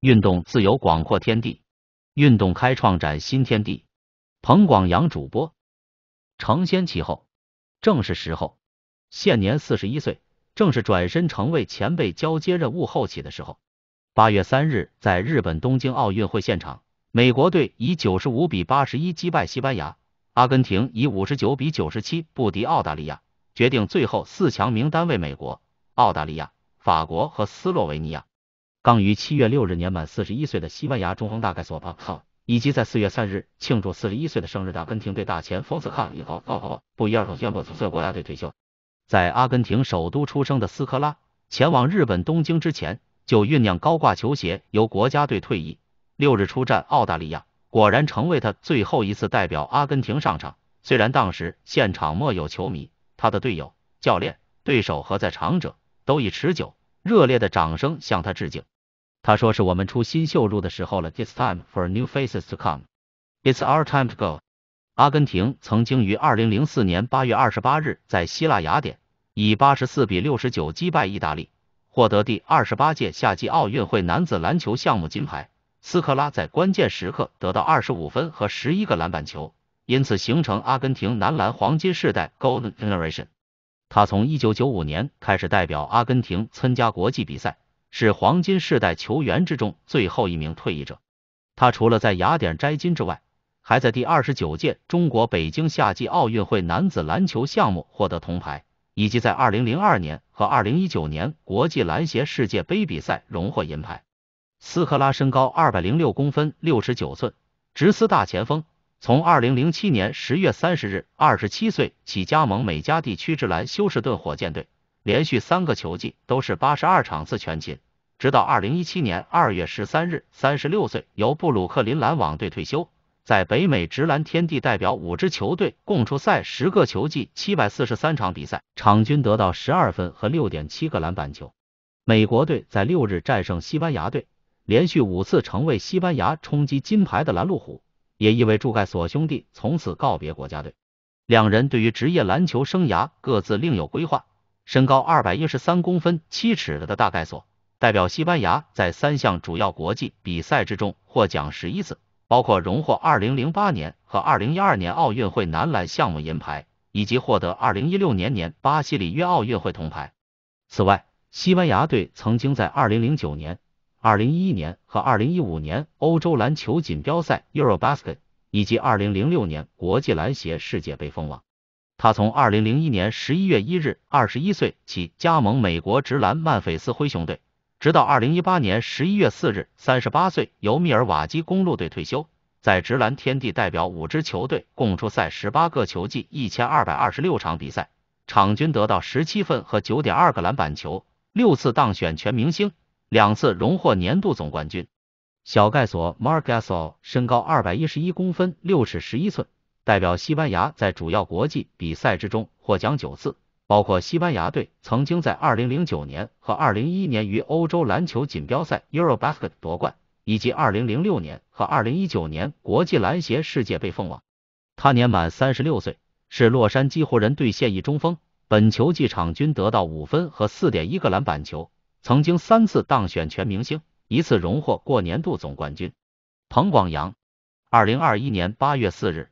运动自由广阔天地，运动开创崭新天地。彭广阳主播承先启后，正是时候。现年四十一岁，正是转身成为前辈交接任务后起的时候。八月三日，在日本东京奥运会现场，美国队以九十五比八十一击败西班牙，阿根廷以五十九比九十七不敌澳大利亚，决定最后四强名单为美国、澳大利亚、法国和斯洛维尼亚。刚于七月六日年满四十一岁的西班牙中锋大盖索帕靠，以及在四月三日庆祝四十一岁的生日的阿根廷队大前锋斯卡里奥，不伊尔同宣布从国家队退休。在阿根廷首都出生的斯科拉，前往日本东京之前就酝酿高挂球鞋，由国家队退役。六日出战澳大利亚，果然成为他最后一次代表阿根廷上场。虽然当时现场没有球迷，他的队友、教练、对手和在场者都以持久热烈的掌声向他致敬。他说：“是我们出新秀入的时候了。i t s time for new faces to come, it's our time to go。”阿根廷曾经于二零零四年八月二十八日在希腊雅典以八十四比六十九击败意大利，获得第二十八届夏季奥运会男子篮球项目金牌。斯科拉在关键时刻得到二十五分和十一个篮板球，因此形成阿根廷男篮黄金世代 （Golden Generation）。他从一九九五年开始代表阿根廷参加国际比赛。是黄金世代球员之中最后一名退役者。他除了在雅典摘金之外，还在第二十九届中国北京夏季奥运会男子篮球项目获得铜牌，以及在二零零二年和二零一九年国际篮协世界杯比赛荣获银牌。斯科拉身高二百零六公分六十九寸，直丝大前锋，从二零零七年十月三十日二十七岁起加盟美加地区之篮休斯顿火箭队。连续三个球季都是八十二场次全勤，直到二零一七年二月十三日，三十六岁由布鲁克林篮网队退休。在北美直篮天地代表五支球队共出赛十个球季，七百四十三场比赛，场均得到十二分和六点七个篮板球。美国队在六日战胜西班牙队，连续五次成为西班牙冲击金牌的拦路虎，也意味朱盖索兄弟从此告别国家队。两人对于职业篮球生涯各自另有规划。身高二百一十三公分七尺的的大概索代表西班牙在三项主要国际比赛之中获奖十一次，包括荣获二零零八年和二零一二年奥运会男篮项目银牌，以及获得二零一六年年巴西里约奥运会铜牌。此外，西班牙队曾经在二零零九年、二零一一年和二零一五年欧洲篮球锦标赛 Eurobasket，以及二零零六年国际篮协世界杯封王。他从二零零一年十一月一日，二十一岁起加盟美国职篮曼菲斯灰熊队，直到二零一八年十一月四日，三十八岁由密尔瓦基公路队退休。在职篮天地代表五支球队共出赛十八个球季，一千二百二十六场比赛，场均得到十七分和九点二个篮板球，六次当选全明星，两次荣获年度总冠军。小盖索 Mark Gasol 身高二百一十一公分，六尺十一寸。代表西班牙在主要国际比赛之中获奖九次，包括西班牙队曾经在二零零九年和二零一一年于欧洲篮球锦标赛 EuroBasket 夺冠以及二零零六年和二零一九年国际篮协世界杯凤王。他年满三十六岁，是洛杉矶湖人队现役中锋，本球季场均得到五分和四点一个篮板球，曾经三次当选全明星，一次荣获过年度总冠军。彭广阳，二零二一年八月四日。